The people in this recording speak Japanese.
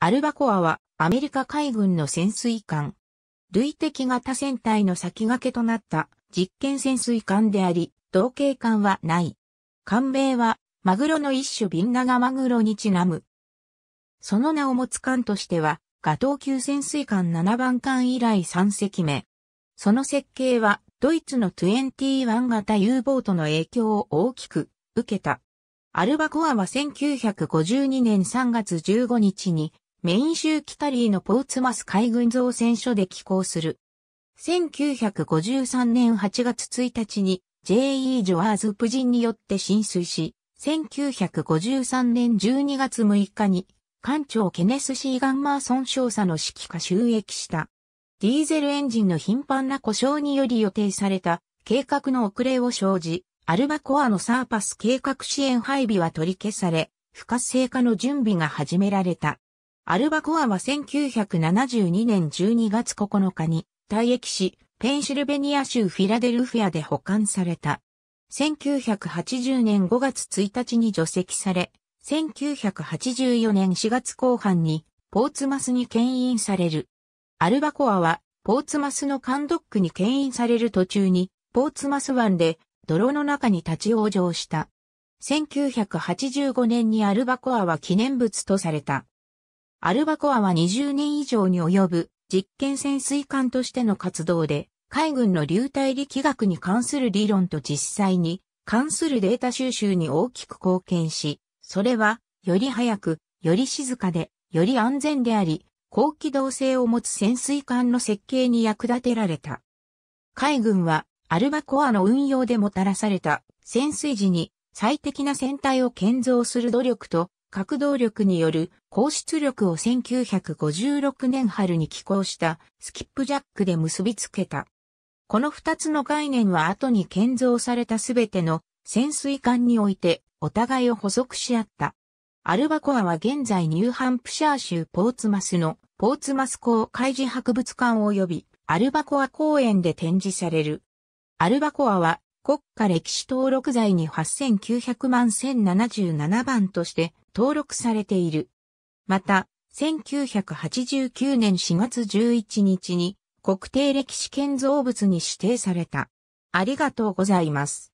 アルバコアはアメリカ海軍の潜水艦。類的型船体の先駆けとなった実験潜水艦であり、同型艦はない。艦名はマグロの一種ビンナガマグロにちなむ。その名を持つ艦としては、ガトー級潜水艦7番艦以来3隻目。その設計はドイツの21型 U ボートの影響を大きく受けた。アルバコアは1952年3月15日にメイン州キタリーのポーツマス海軍造船所で寄港する。1953年8月1日に J.E. ジョアーズ・プジンによって浸水し、1953年12月6日に艦長ケネス・シー・ガンマーソン少佐の指揮下収益した。ディーゼルエンジンの頻繁な故障により予定された計画の遅れを生じ、アルバコアのサーパス計画支援配備は取り消され、不活性化の準備が始められた。アルバコアは1972年12月9日に退役し、ペンシルベニア州フィラデルフィアで保管された。1980年5月1日に除籍され、1984年4月後半にポーツマスに牽引される。アルバコアはポーツマスのカンドックに牽引される途中にポーツマス湾で泥の中に立ち往生した。1985年にアルバコアは記念物とされた。アルバコアは20年以上に及ぶ実験潜水艦としての活動で、海軍の流体力学に関する理論と実際に関するデータ収集に大きく貢献し、それは、より早く、より静かで、より安全であり、高機動性を持つ潜水艦の設計に役立てられた。海軍は、アルバコアの運用でもたらされた潜水時に最適な船体を建造する努力と核動力による高出力を1956年春に寄港したスキップジャックで結びつけた。この二つの概念は後に建造されたすべての潜水艦においてお互いを補足し合った。アルバコアは現在ニューハンプシャー州ポーツマスのポーツマス港海事博物館及びアルバコア公園で展示される。アルバコアは国家歴史登録財に8900万1077番として登録されている。また、1989年4月11日に国定歴史建造物に指定された。ありがとうございます。